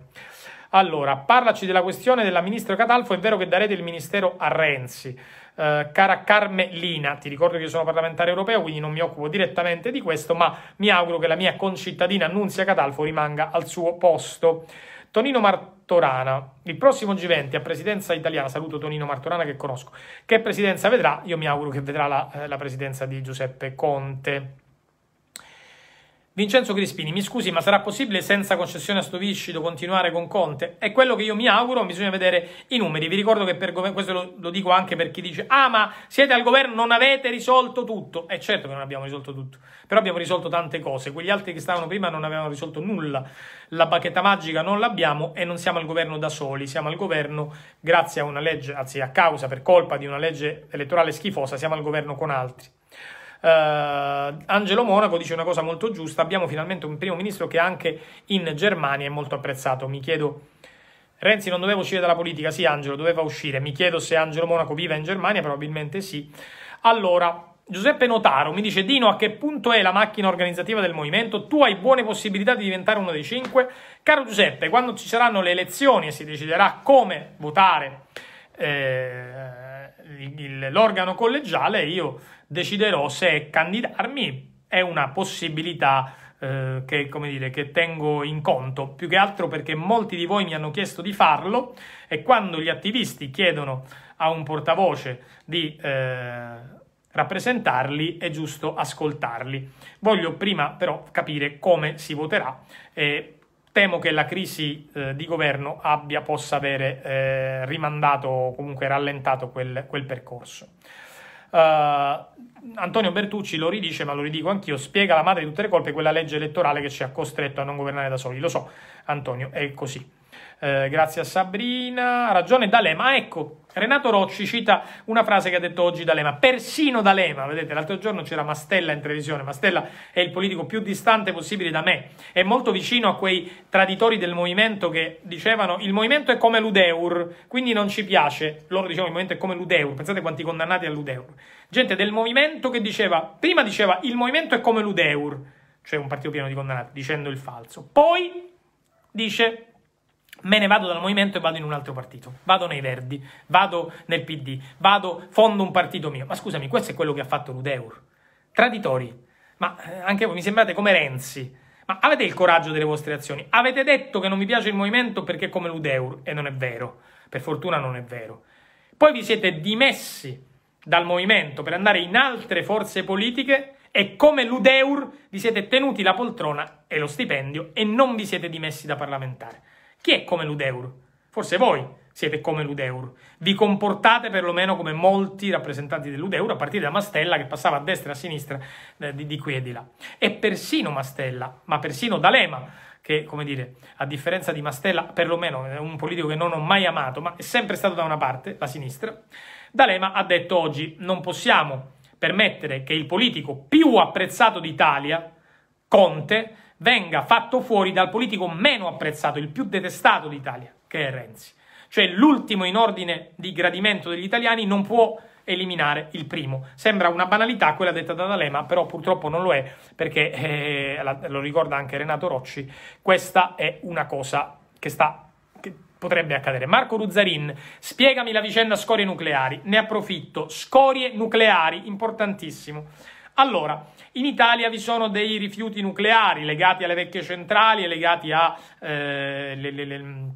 Allora, parlaci della questione della ministra Catalfo, è vero che darete il ministero a Renzi, eh, cara Carmelina, ti ricordo che io sono parlamentare europeo, quindi non mi occupo direttamente di questo, ma mi auguro che la mia concittadina Annunzia Catalfo rimanga al suo posto. Tonino Martorana, il prossimo G20 a presidenza italiana, saluto Tonino Martorana che conosco, che presidenza vedrà? Io mi auguro che vedrà la, eh, la presidenza di Giuseppe Conte. Vincenzo Crispini, mi scusi, ma sarà possibile senza concessione a Stoviscido continuare con Conte? È quello che io mi auguro, bisogna vedere i numeri. Vi ricordo che per governo, questo lo, lo, dico anche per chi dice, ah ma siete al governo, non avete risolto tutto. È eh, certo che non abbiamo risolto tutto, però abbiamo risolto tante cose. Quegli altri che stavano prima non avevano risolto nulla. La bacchetta magica non l'abbiamo e non siamo al governo da soli, siamo al governo grazie a una legge, anzi a causa, per colpa di una legge elettorale schifosa, siamo al governo con altri. Uh, Angelo Monaco dice una cosa molto giusta, abbiamo finalmente un primo ministro che anche in Germania è molto apprezzato, mi chiedo... Renzi non doveva uscire dalla politica, sì Angelo, doveva uscire, mi chiedo se Angelo Monaco vive in Germania, probabilmente sì. Allora, Giuseppe Notaro mi dice: Dino, a che punto è la macchina organizzativa del movimento? Tu hai buone possibilità di diventare uno dei cinque. Caro Giuseppe, quando ci saranno le elezioni e si deciderà come votare eh, l'organo collegiale io deciderò se candidarmi è una possibilità eh, che, dire, che, tengo in conto, più che altro perché molti di voi mi hanno chiesto di farlo e quando gli attivisti chiedono a un portavoce di eh, rappresentarli è giusto ascoltarli. Voglio prima però capire come si voterà e temo che la crisi eh, di governo abbia, possa avere eh, rimandato o comunque rallentato quel, quel percorso. Uh, Antonio Bertucci lo ridice, ma lo ridico anch'io, spiega la madre di tutte le colpe quella legge elettorale che ci ha costretto a non governare da soli. Lo so, Antonio, è così. Eh, grazie a Sabrina. Ha ragione D'Alema. Ah, ecco, Renato Rocci cita una frase che ha detto oggi D'Alema. Persino D'Alema, vedete, l'altro giorno c'era Mastella in televisione. Mastella è il politico più distante possibile da me. È molto vicino a quei traditori del movimento che dicevano il movimento è come l'Udeur, quindi non ci piace. Loro dicevano il movimento è come l'Udeur. Pensate quanti condannati all'Udeur. Gente del movimento che diceva, prima diceva il movimento è come l'Udeur, cioè un partito pieno di condannati, dicendo il falso. Poi dice me ne vado dal movimento e vado in un altro partito, vado nei Verdi, vado nel PD, vado, fondo un partito mio. Ma scusami, questo è quello che ha fatto Ludeur. Traditori, ma eh, anche voi mi sembrate come Renzi. Ma avete il coraggio delle vostre azioni? Avete detto che non vi piace il movimento perché è come l'Udeur, e non è vero. Per fortuna non è vero. Poi vi siete dimessi dal movimento per andare in altre forze politiche e come l'Udeur vi siete tenuti la poltrona e lo stipendio e non vi siete dimessi da parlamentare. Chi è come Ludeur? Forse voi siete come Ludeur. Vi comportate perlomeno come molti rappresentanti dell'Udeur, a partire da Mastella che passava a destra e a sinistra eh, di, di qui e di là. E persino Mastella, ma persino D'Alema, che, come dire, a differenza di Mastella, perlomeno è un politico che non ho mai amato, ma è sempre stato da una parte, la sinistra, D'Alema ha detto oggi non possiamo permettere che il politico più apprezzato d'Italia, Conte, venga fatto fuori dal politico meno apprezzato, il più detestato d'Italia, che è Renzi. Cioè l'ultimo in ordine di gradimento degli italiani non può eliminare il primo. Sembra una banalità quella detta da D'Alema, però purtroppo non lo è, perché eh, lo ricorda anche Renato Rocci, questa è una cosa che sta potrebbe accadere. Marco Ruzzarin, spiegami la vicenda scorie nucleari. Ne approfitto. Scorie nucleari, importantissimo. Allora, in Italia vi sono dei rifiuti nucleari legati alle vecchie centrali e legati a eh, le, le, le, mm,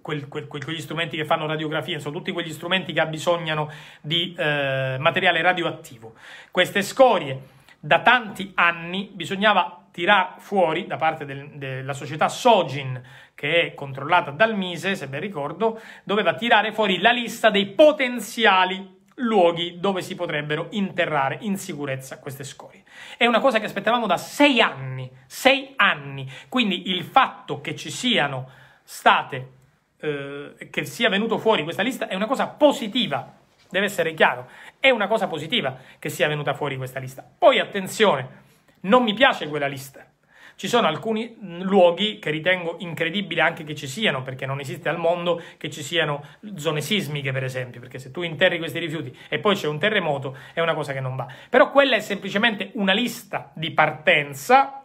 quel, quel, quegli strumenti che fanno radiografia, insomma, tutti quegli strumenti che abbisognano di eh, materiale radioattivo. Queste scorie da tanti anni bisognava tirare fuori da parte del, della società Sogin, che è controllata dal Mise, se ben ricordo, doveva tirare fuori la lista dei potenziali luoghi dove si potrebbero interrare in sicurezza queste scorie. È una cosa che aspettavamo da sei anni, sei anni. Quindi il fatto che ci siano state, eh, che sia venuto fuori questa lista è una cosa positiva, deve essere chiaro, è una cosa positiva che sia venuta fuori questa lista. Poi attenzione, non mi piace quella lista, ci sono alcuni mm, luoghi che ritengo incredibile anche che ci siano, perché non esiste al mondo che ci siano zone sismiche, per esempio, perché se tu interri questi rifiuti e poi c'è un terremoto è una cosa che non va. Però quella è semplicemente una lista di partenza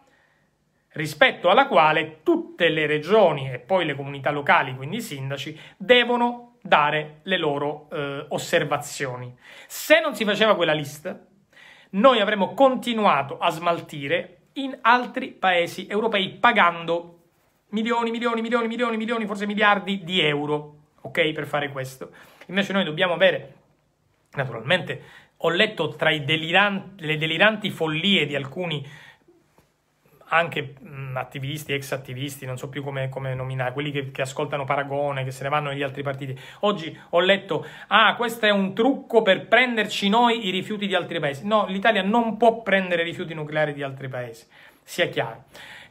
rispetto alla quale tutte le regioni e poi le comunità locali, quindi i sindaci, devono dare le loro eh, osservazioni. Se non si faceva quella lista, noi avremmo continuato a smaltire in altri paesi europei pagando milioni, milioni, milioni, milioni, milioni, forse miliardi di euro, ok, per fare questo. Invece noi dobbiamo avere, naturalmente, ho letto tra deliranti, le deliranti follie di alcuni anche mh, attivisti, ex attivisti, non so più come, come nominare, quelli che, che, ascoltano Paragone, che se ne vanno negli altri partiti. Oggi ho letto, ah, questo è un trucco per prenderci noi i rifiuti di altri paesi. No, l'Italia non può prendere rifiuti nucleari di altri paesi, sia chiaro.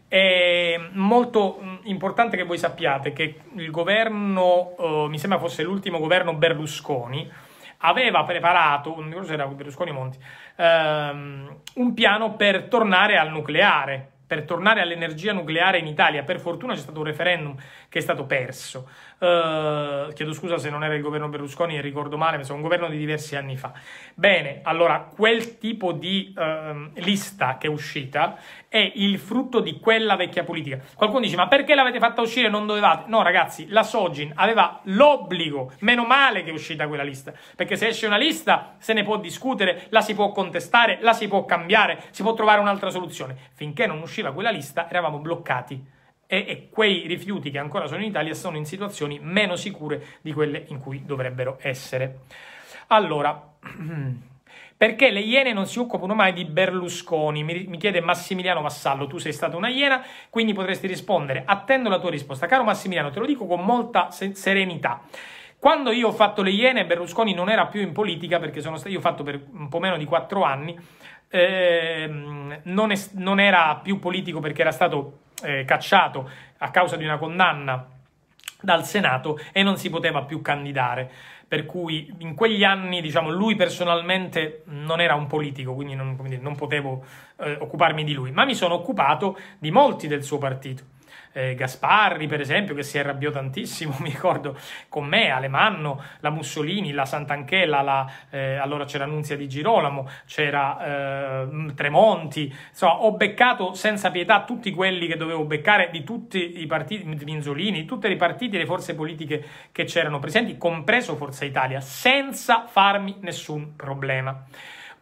È molto importante che voi sappiate che il governo, eh, mi sembra fosse l'ultimo governo Berlusconi, aveva preparato, non ricordo se era Berlusconi Monti, ehm, un piano per tornare al nucleare per tornare all'energia nucleare in Italia. Per fortuna c'è stato un referendum che è stato perso. Uh, chiedo scusa se non era il governo Berlusconi, ricordo male, ma sono un governo di diversi anni fa. Bene, allora quel tipo di uh, lista che è uscita è il frutto di quella vecchia politica. Qualcuno dice, ma perché l'avete fatta uscire? e Non dovevate. No, ragazzi, la Sogin aveva l'obbligo, meno male che è uscita quella lista, perché se esce una lista se ne può discutere, la si può contestare, la si può cambiare, si può trovare un'altra soluzione. Finché non usciva quella lista eravamo bloccati e, quei rifiuti che ancora sono in Italia sono in situazioni meno sicure di quelle in cui dovrebbero essere. Allora, *clears throat* Perché le Iene non si occupano mai di Berlusconi? Mi, mi chiede Massimiliano Vassallo, tu sei stata una Iena, quindi potresti rispondere. Attendo la tua risposta. Caro Massimiliano, te lo dico con molta serenità. Quando io ho fatto le Iene, Berlusconi non era più in politica perché sono io ho fatto per un po' meno di quattro anni, eh, non, non, era più politico perché era stato eh, cacciato a causa di una condanna dal Senato e non si poteva più candidare per cui in quegli anni, diciamo, lui personalmente non era un politico, quindi non, dire, non potevo eh, occuparmi di lui, ma mi sono occupato di molti del suo partito eh, Gasparri per esempio che si arrabbiò tantissimo, *laughs* mi ricordo, con me, Alemanno, la Mussolini, la Sant'Anchela, la, eh, allora c'era Nunzia di Girolamo, c'era eh, Tremonti, insomma ho beccato senza pietà tutti quelli che dovevo beccare di tutti i partiti, Minzolini, di tutte le partite e le forze politiche che c'erano presenti, compreso Forza Italia, senza farmi nessun problema.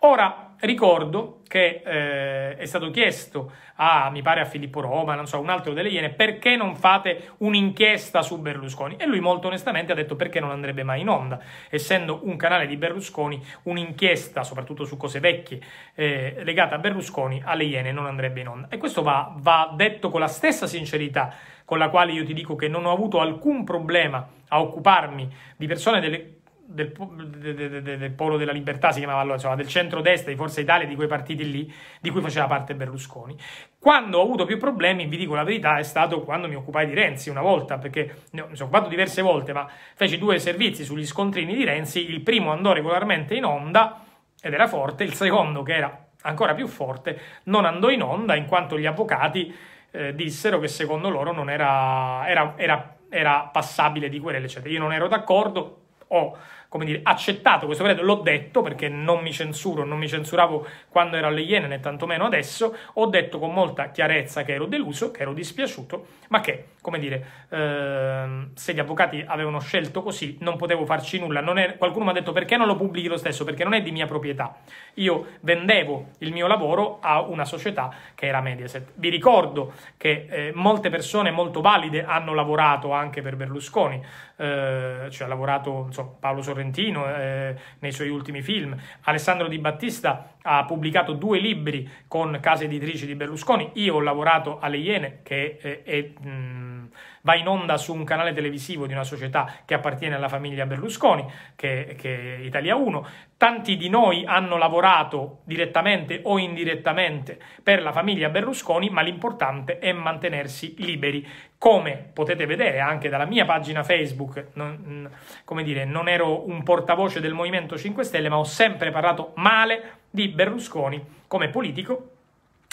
Ora, ricordo che eh, è stato chiesto a, mi pare a Filippo Roma, non so, un altro delle Iene, perché non fate un'inchiesta su Berlusconi? E lui molto onestamente ha detto perché non andrebbe mai in onda, essendo un canale di Berlusconi, un'inchiesta, soprattutto su cose vecchie, eh, legata a Berlusconi, alle Iene non andrebbe in onda. E questo va, va detto con la stessa sincerità con la quale io ti dico che non ho avuto alcun problema a occuparmi di persone delle del, del, del, Polo della Libertà, si chiamava allora, insomma, del centro-destra di Forza Italia, di quei partiti lì, di cui faceva parte Berlusconi. Quando ho avuto più problemi, vi dico la verità, è stato quando mi occupai di Renzi una volta, perché ne ho, mi sono occupato diverse volte, ma feci due servizi sugli scontrini di Renzi, il primo andò regolarmente in onda ed era forte, il secondo, che era ancora più forte, non andò in onda in quanto gli avvocati eh, dissero che secondo loro non era, era, era, era passabile di querele, eccetera. Io non ero d'accordo, ho come dire, accettato questo credo, l'ho detto perché non mi censuro, non mi censuravo quando ero alle Iene né tantomeno adesso, ho detto con molta chiarezza che ero deluso, che ero dispiaciuto, ma che, come dire, ehm, se gli avvocati avevano scelto così non potevo farci nulla. È, qualcuno mi ha detto perché non lo pubblichi lo stesso, perché non è di mia proprietà. Io vendevo il mio lavoro a una società che era Mediaset. Vi ricordo che eh, molte persone molto valide hanno lavorato anche per Berlusconi, eh, ci cioè, ha lavorato so, Paolo Sorrentino eh, nei suoi ultimi film, Alessandro Di Battista ha pubblicato due libri con case editrici di Berlusconi, io ho lavorato alle Iene, che eh, è, è, mm, va in onda su un canale televisivo di una società che appartiene alla famiglia Berlusconi, che, che è Italia 1, tanti di noi hanno lavorato direttamente o indirettamente per la famiglia Berlusconi, ma l'importante è mantenersi liberi. Come potete vedere anche dalla mia pagina Facebook, non, come dire, non ero un portavoce del Movimento 5 Stelle, ma ho sempre parlato male di Berlusconi come politico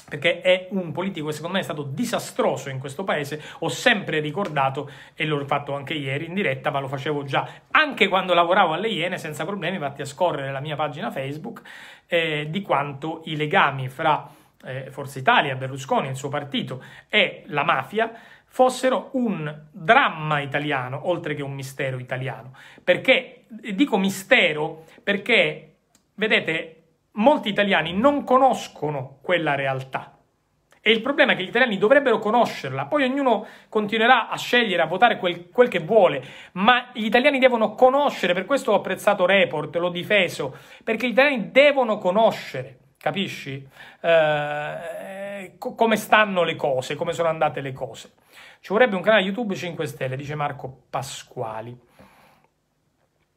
perché è un politico che secondo me è stato disastroso in questo paese, ho sempre ricordato, e l'ho fatto anche ieri in diretta, ma lo facevo già anche quando lavoravo alle Iene senza problemi, vatti a scorrere la mia pagina Facebook, eh, di quanto i legami fra eh, Forza Italia, Berlusconi, il suo partito e la mafia fossero un dramma italiano, oltre che un mistero italiano. Perché, dico mistero, perché, vedete, molti italiani non conoscono quella realtà. E il problema è che gli italiani dovrebbero conoscerla, poi ognuno continuerà a scegliere, a votare quel, quel, che vuole, ma gli italiani devono conoscere, per questo ho apprezzato Report, l'ho difeso, perché gli italiani devono conoscere, capisci? Eh, come stanno le cose, come sono andate le cose. Ci vorrebbe un canale YouTube 5 Stelle, dice Marco Pasquali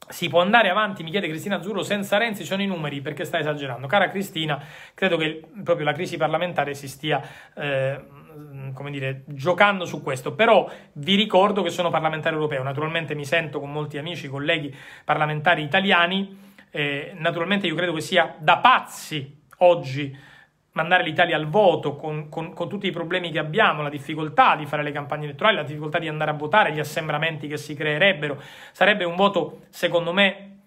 si può andare avanti, mi chiede Cristina Azzurro, senza Renzi ci sono i numeri, perché sta esagerando. Cara Cristina, credo che proprio la crisi parlamentare si stia, eh, come dire, giocando su questo. Però vi ricordo che sono parlamentare europeo, naturalmente mi sento con molti amici, colleghi parlamentari italiani, eh, naturalmente io credo che sia da pazzi oggi mandare l'Italia al voto con, con, con, tutti i problemi che abbiamo, la difficoltà di fare le campagne elettorali, la difficoltà di andare a votare, gli assembramenti che si creerebbero. Sarebbe un voto, secondo me,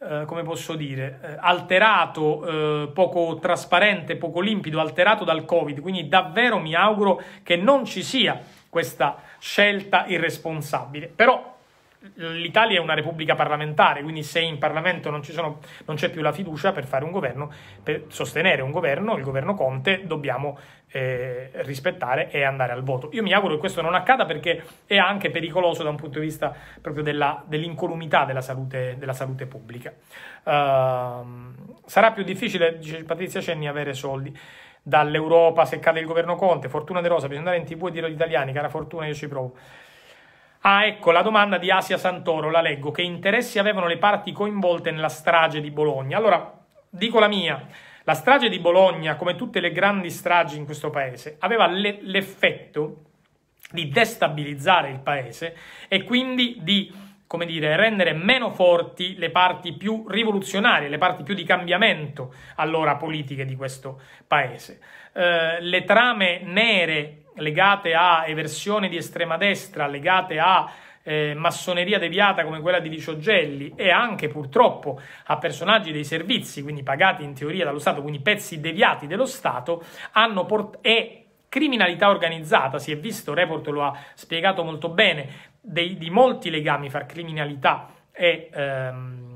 eh, come posso dire, eh, alterato, eh, poco trasparente, poco limpido, alterato dal Covid. Quindi davvero mi auguro che non ci sia questa scelta irresponsabile. Però l'Italia è una repubblica parlamentare, quindi se in Parlamento non, sono, non, c'è più la fiducia per fare un governo, per sostenere un governo, il governo Conte, dobbiamo eh, rispettare e andare al voto. Io mi auguro che questo non accada perché è anche pericoloso da un punto di vista proprio della, dell'incolumità della salute, della salute pubblica. Uh, sarà più difficile, dice Patrizia Cenni, avere soldi dall'Europa se cade il governo Conte, fortuna De Rosa, bisogna andare in tv e dire agli italiani, cara fortuna, io ci provo. Ah, ecco la domanda di Asia Santoro, la leggo. Che interessi avevano le parti coinvolte nella strage di Bologna? Allora, dico la mia. La strage di Bologna, come tutte le grandi stragi in questo paese, aveva le- l'effetto di destabilizzare il paese e quindi di come dire, rendere meno forti le parti più rivoluzionarie, le parti più di cambiamento, allora politiche di questo paese. Eh, le trame nere legate a eversione di estrema destra, legate a eh, massoneria deviata come quella di Licio Gelli e anche purtroppo a personaggi dei servizi, quindi pagati in teoria dallo Stato, quindi pezzi deviati dello Stato, hanno port- e criminalità organizzata, si è visto, il Report lo ha spiegato molto bene, dei, di molti legami fra criminalità e... Ehm,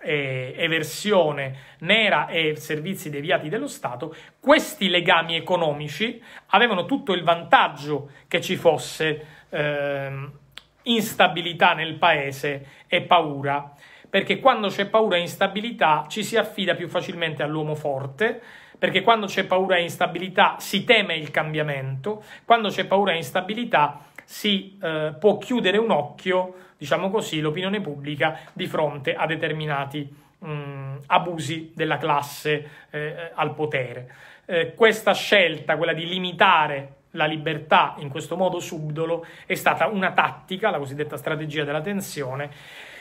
eh, eversione nera e servizi deviati dello Stato, questi legami economici avevano tutto il vantaggio che ci fosse eh, instabilità nel paese e paura, perché quando c'è paura e instabilità ci si affida più facilmente all'uomo forte, perché quando c'è paura e instabilità si teme il cambiamento, quando c'è paura e instabilità si eh, può chiudere un occhio, diciamo così, l'opinione pubblica di fronte a determinati mh, mm, abusi della classe eh, al potere. Eh, questa scelta, quella di limitare la libertà in questo modo subdolo, è stata una tattica, la cosiddetta strategia della tensione,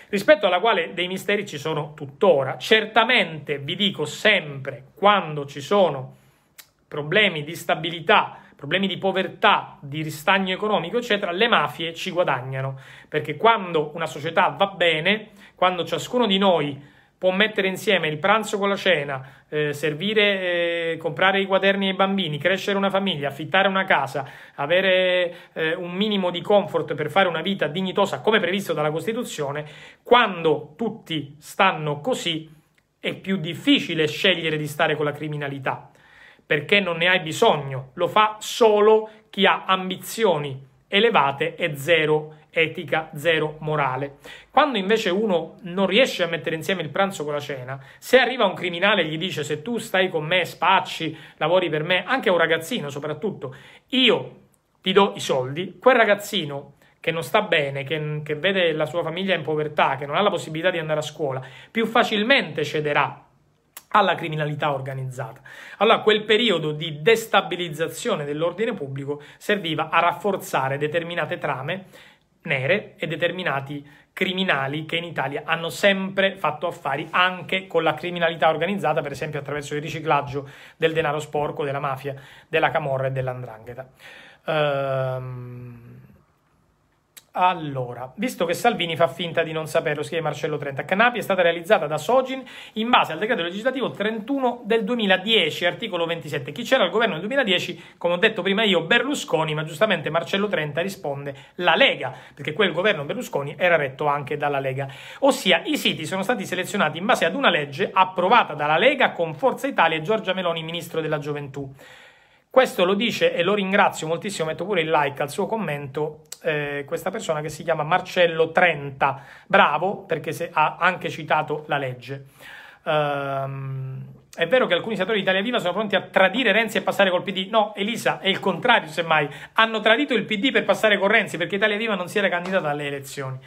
rispetto alla quale dei misteri ci sono tuttora. Certamente vi dico sempre, quando ci sono problemi di stabilità, problemi di povertà, di ristagno economico, eccetera, le mafie ci guadagnano, perché quando una società va bene, quando ciascuno di noi può mettere insieme il pranzo con la cena, eh, servire, eh, comprare i quaderni ai bambini, crescere una famiglia, affittare una casa, avere eh, un minimo di comfort per fare una vita dignitosa come previsto dalla Costituzione, quando tutti stanno così è più difficile scegliere di stare con la criminalità perché non ne hai bisogno, lo fa solo chi ha ambizioni elevate e zero etica, zero morale. Quando invece uno non riesce a mettere insieme il pranzo con la cena, se arriva un criminale e gli dice se tu stai con me, spacci, lavori per me, anche un ragazzino soprattutto, io ti do i soldi, quel ragazzino che non sta bene, che, che vede la sua famiglia in povertà, che non ha la possibilità di andare a scuola, più facilmente cederà alla criminalità organizzata. Allora quel periodo di destabilizzazione dell'ordine pubblico serviva a rafforzare determinate trame nere e determinati criminali che in Italia hanno sempre fatto affari anche con la criminalità organizzata, per esempio attraverso il riciclaggio del denaro sporco, della mafia, della camorra e dell'andrangheta. Ehm allora, visto che Salvini fa finta di non saperlo, scrive Marcello Trenta, Canapi è stata realizzata da Sogin in base al decreto legislativo 31 del 2010, articolo 27. Chi c'era al governo nel 2010, come ho detto prima io, Berlusconi, ma giustamente Marcello Trenta risponde la Lega, perché quel governo Berlusconi era retto anche dalla Lega. Ossia, i siti sono stati selezionati in base ad una legge approvata dalla Lega con Forza Italia e Giorgia Meloni, ministro della gioventù. Questo lo dice e lo ringrazio moltissimo, metto pure il like al suo commento, eh, questa persona che si chiama Marcello Trenta, bravo perché se, ha anche citato la legge. Ehm, è vero che alcuni senatori di Italia Viva sono pronti a tradire Renzi e passare col PD. No, Elisa, è il contrario semmai. Hanno tradito il PD per passare con Renzi perché Italia Viva non si era candidata alle elezioni.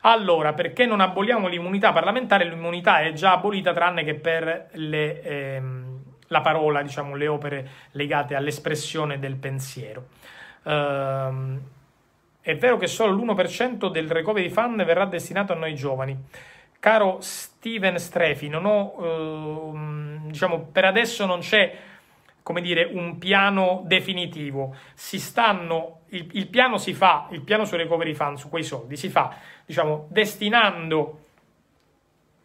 Allora, perché non aboliamo l'immunità parlamentare? L'immunità è già abolita tranne che per le... Ehm, la parola, diciamo, le opere legate all'espressione del pensiero. Ehm, è vero che solo l'1% del recovery fund verrà destinato a noi giovani. Caro Steven Strefi, non ho, ehm, diciamo, per adesso non c'è come dire, un piano definitivo. Si stanno, il, il, piano si fa, il piano sul recovery fund, su quei soldi, si fa, diciamo, destinando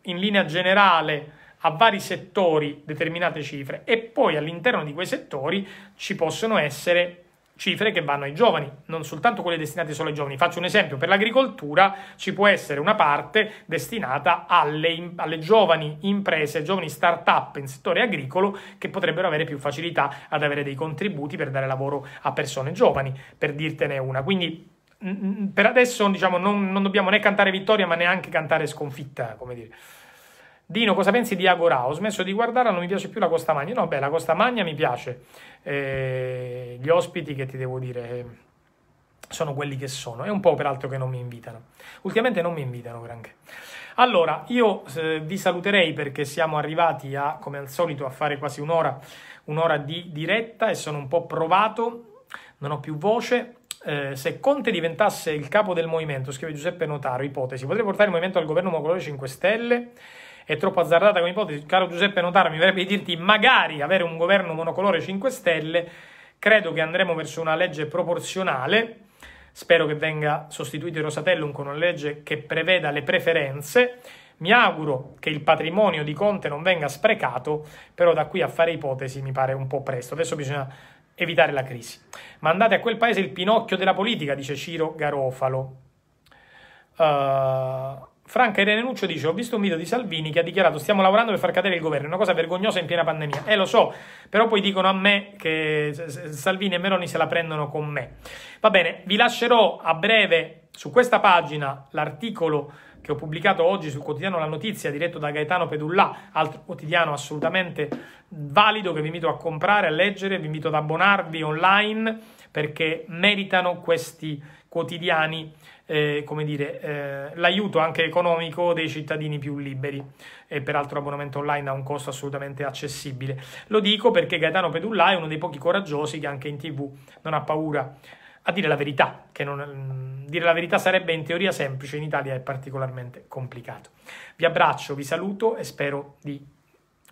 in linea generale a vari settori determinate cifre e poi all'interno di quei settori ci possono essere cifre che vanno ai giovani, non soltanto quelle destinate solo ai giovani. Faccio un esempio, per l'agricoltura ci può essere una parte destinata alle, alle giovani imprese, giovani start-up in settore agricolo che potrebbero avere più facilità ad avere dei contributi per dare lavoro a persone giovani, per dirtene una. Quindi per adesso diciamo, non, non dobbiamo né cantare vittoria ma neanche cantare sconfitta, come dire. Dino, cosa pensi di Agora? Ho smesso di guardarla, non mi piace più la Costa Magna. No, beh, la Costa Magna mi piace. Eh, gli ospiti che ti devo dire eh, sono quelli che sono. È un po' peraltro che non mi invitano. Ultimamente non mi invitano granché. Allora, io eh, vi saluterei perché siamo arrivati a, come al solito, a fare quasi un'ora, un'ora di diretta e sono un po' provato, non ho più voce, eh, se Conte diventasse il capo del movimento, scrive Giuseppe Notaro, ipotesi, potrebbe portare il movimento al governo con 5 Stelle è troppo azzardata come ipotesi. Caro Giuseppe Notaro, mi verrebbe di dirti magari avere un governo monocolore 5 Stelle. Credo che andremo verso una legge proporzionale. Spero che venga sostituito il Rosatellum con una legge che preveda le preferenze. Mi auguro che il patrimonio di Conte non venga sprecato, però da qui a fare ipotesi mi pare un po' presto. Adesso bisogna evitare la crisi. Mandate a quel paese il pinocchio della politica, dice Ciro Garofalo. Uh, Franca Irene Nuccio dice: Ho visto un video di Salvini che ha dichiarato: Stiamo lavorando per far cadere il governo. È una cosa vergognosa in piena pandemia. Eh, lo so, però poi dicono a me che Salvini e Meloni se la prendono con me. Va bene, vi lascerò a breve su questa pagina l'articolo che ho pubblicato oggi sul quotidiano La Notizia, diretto da Gaetano Pedullà, altro quotidiano assolutamente valido che vi invito a comprare, a leggere, vi invito ad abbonarvi online perché meritano questi quotidiani eh, come dire, eh, l'aiuto anche economico dei cittadini più liberi e peraltro l'abbonamento online ha un costo assolutamente accessibile. Lo dico perché Gaetano Pedulla è uno dei pochi coraggiosi che anche in tv non ha paura a dire la verità, che non, mm, dire la verità sarebbe in teoria semplice, in Italia è particolarmente complicato. Vi abbraccio, vi saluto e spero di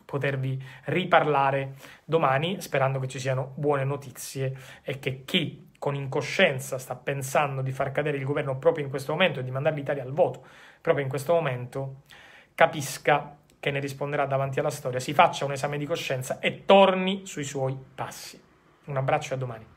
potervi riparlare domani, sperando che ci siano buone notizie e che chi con incoscienza sta pensando di far cadere il governo proprio in questo momento e di mandare l'Italia al voto proprio in questo momento, capisca che ne risponderà davanti alla storia, si faccia un esame di coscienza e torni sui suoi passi. Un abbraccio e a domani.